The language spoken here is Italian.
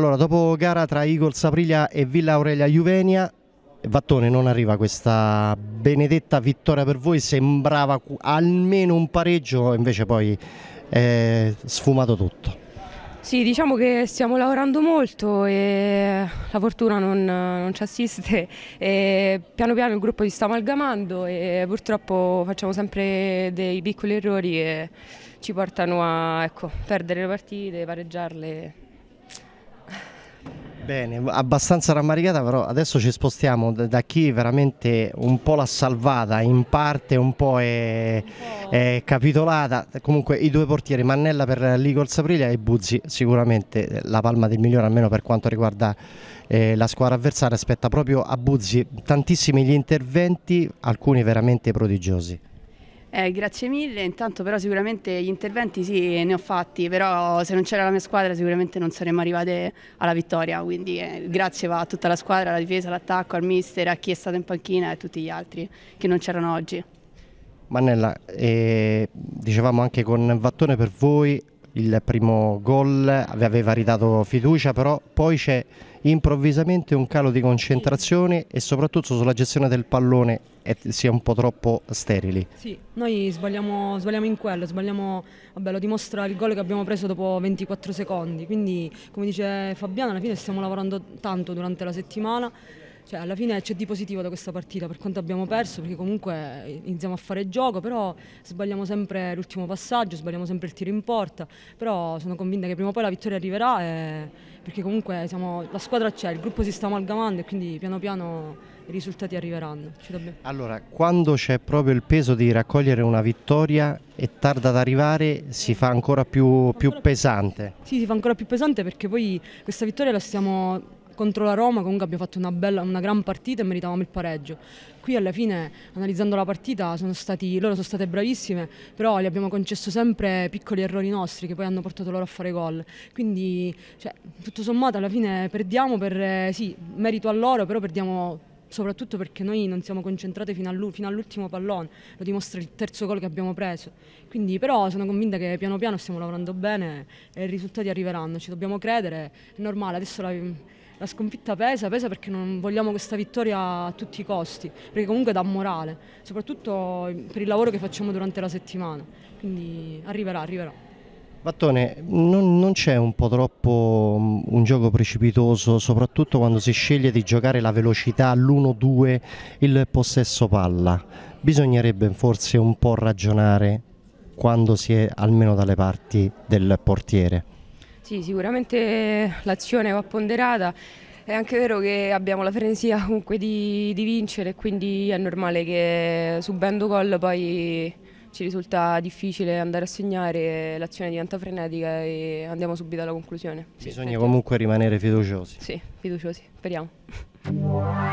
Allora, dopo gara tra Eagles Aprilia e Villa Aurelia Juvenia, Vattone non arriva questa benedetta vittoria per voi, sembrava almeno un pareggio, invece poi è eh, sfumato tutto. Sì, diciamo che stiamo lavorando molto e la fortuna non, non ci assiste e piano piano il gruppo si sta amalgamando e purtroppo facciamo sempre dei piccoli errori che ci portano a ecco, perdere le partite, pareggiarle Bene, abbastanza rammaricata, però adesso ci spostiamo da chi veramente un po' l'ha salvata, in parte un po' è, è capitolata. Comunque i due portieri, Mannella per l'Igor Sapriglia e Buzzi, sicuramente la palma del migliore, almeno per quanto riguarda eh, la squadra avversaria, aspetta proprio a Buzzi tantissimi gli interventi, alcuni veramente prodigiosi. Eh, grazie mille, intanto però sicuramente gli interventi sì, ne ho fatti, però se non c'era la mia squadra sicuramente non saremmo arrivate alla vittoria, quindi eh, grazie va a tutta la squadra, alla difesa, all'attacco, al mister, a chi è stato in panchina e a tutti gli altri che non c'erano oggi. Mannella, eh, dicevamo anche con Vattone per voi il primo gol vi aveva ridato fiducia, però poi c'è improvvisamente un calo di concentrazione e soprattutto sulla gestione del pallone si è un po' troppo sterili. Sì, noi sbagliamo, sbagliamo in quello, sbagliamo, vabbè, lo dimostra il gol che abbiamo preso dopo 24 secondi, quindi come dice Fabiano alla fine stiamo lavorando tanto durante la settimana cioè, alla fine c'è di positivo da questa partita per quanto abbiamo perso, perché comunque eh, iniziamo a fare gioco, però sbagliamo sempre l'ultimo passaggio, sbagliamo sempre il tiro in porta, però sono convinta che prima o poi la vittoria arriverà e... Eh, perché comunque siamo... la squadra c'è, il gruppo si sta amalgamando e quindi piano piano i risultati arriveranno. Allora, quando c'è proprio il peso di raccogliere una vittoria e tarda ad arrivare si fa ancora più, più ancora pesante. sì, si fa ancora più pesante perché poi questa vittoria la stiamo contro la Roma comunque abbiamo fatto una, bella, una gran partita e meritavamo il pareggio. Qui alla fine, analizzando la partita, sono stati, loro sono state bravissime, però gli abbiamo concesso sempre piccoli errori nostri che poi hanno portato loro a fare gol. Quindi, cioè, tutto sommato, alla fine perdiamo per, eh, sì, merito a loro, però perdiamo soprattutto perché noi non siamo concentrati fino, all'ultimo pallone, lo dimostra il terzo gol che abbiamo preso. Quindi però sono convinta che piano piano stiamo lavorando bene e i risultati arriveranno, ci dobbiamo credere, è normale, adesso la, la sconfitta pesa, pesa perché non vogliamo questa vittoria a tutti i costi, perché comunque dà morale, soprattutto per il lavoro che facciamo durante la settimana, quindi arriverà, arriverà. Mattone, non, non c'è un po' troppo mm, un gioco precipitoso, soprattutto quando si sceglie di giocare la velocità, all1 2 il possesso palla? Bisognerebbe forse un po' ragionare quando si è almeno dalle parti del portiere. Sì, sicuramente l'azione va ponderata. È anche vero che abbiamo la frenesia comunque di, di vincere, quindi è normale che subendo gol poi ci risulta difficile andare a segnare, l'azione diventa frenetica e andiamo subito alla conclusione. Bisogna comunque rimanere fiduciosi. Sì, fiduciosi, speriamo.